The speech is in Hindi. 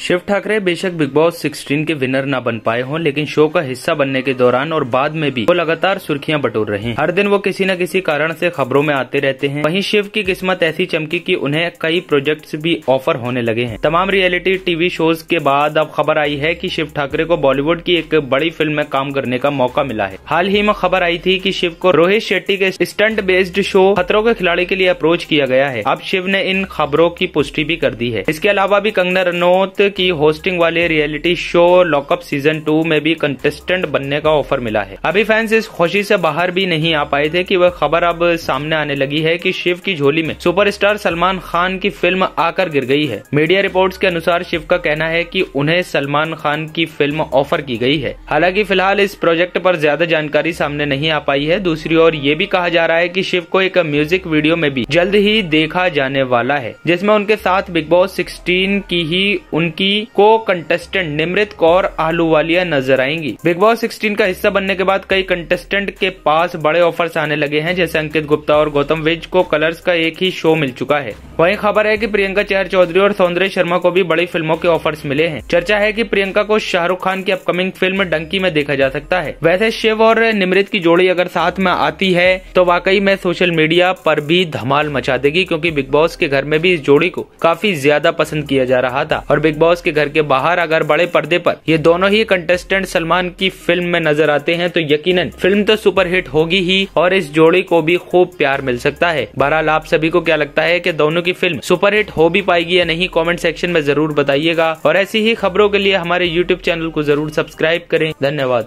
शिव ठाकरे बेशक बिग बॉस 16 के विनर ना बन पाए हों लेकिन शो का हिस्सा बनने के दौरान और बाद में भी वो लगातार सुर्खियां बटोर रहे हैं हर दिन वो किसी न किसी कारण से खबरों में आते रहते हैं वहीं शिव की किस्मत ऐसी चमकी कि उन्हें कई प्रोजेक्ट्स भी ऑफर होने लगे हैं तमाम रियलिटी टीवी शोज के बाद अब खबर आई है की शिव ठाकरे को बॉलीवुड की एक बड़ी फिल्म में काम करने का मौका मिला है हाल ही में खबर आई थी की शिव को रोहित शेट्टी के स्टंट बेस्ड शो खतरों के खिलाड़ी के लिए अप्रोच किया गया है अब शिव ने इन खबरों की पुष्टि भी कर दी है इसके अलावा भी कंगना रनौत की होस्टिंग वाले reality show Lock Upp season two में भी कंटेस्टेंट बनने का ऑफर मिला है अभी फैंस इस खुशी से बाहर भी नहीं आ पाए थे कि वह खबर अब सामने आने लगी है कि शिव की झोली में सुपरस्टार सलमान खान की फिल्म आकर गिर गई है मीडिया रिपोर्ट्स के अनुसार शिव का कहना है कि उन्हें सलमान खान की फिल्म ऑफर की गई है हालांकि फिलहाल इस प्रोजेक्ट पर ज्यादा जानकारी सामने नहीं आ पाई है दूसरी ओर ये भी कहा जा रहा है की शिव को एक म्यूजिक वीडियो में भी जल्द ही देखा जाने वाला है जिसमे उनके साथ बिग बॉस सिक्सटीन की ही उनकी की को कंटेस्टेंट निमृत कौर आहलूवालिया नजर आएंगी बिग बॉस सिक्सटीन का हिस्सा बनने के बाद कई कंटेस्टेंट के पास बड़े ऑफर्स आने लगे हैं जैसे अंकित गुप्ता और गौतम विज को कलर्स का एक ही शो मिल चुका है वही खबर है की प्रियंका चहर चौधरी और सौंदर्य शर्मा को भी बड़ी फिल्मों के ऑफर्स मिले हैं चर्चा है की प्रियंका को शाहरुख खान की अपकमिंग फिल्म डंकी में देखा जा सकता है वैसे शिव और निमृत की जोड़ी अगर साथ में आती है तो वाकई में सोशल मीडिया पर भी धमाल मचा देगी क्योंकि बिग बॉस के घर में भी इस जोड़ी को काफी ज्यादा पसंद किया जा रहा था और बिग बॉस बॉस के घर के बाहर अगर बड़े पर्दे पर ये दोनों ही कंटेस्टेंट सलमान की फिल्म में नजर आते हैं तो यकीनन फिल्म तो सुपरहिट होगी ही और इस जोड़ी को भी खूब प्यार मिल सकता है बहरहाल आप सभी को क्या लगता है की दोनों की फिल्म सुपरहिट हो भी पाएगी या नहीं कॉमेंट सेक्शन में जरूर बताइएगा और ऐसी ही खबरों के लिए हमारे यूट्यूब चैनल को जरूर सब्सक्राइब करें धन्यवाद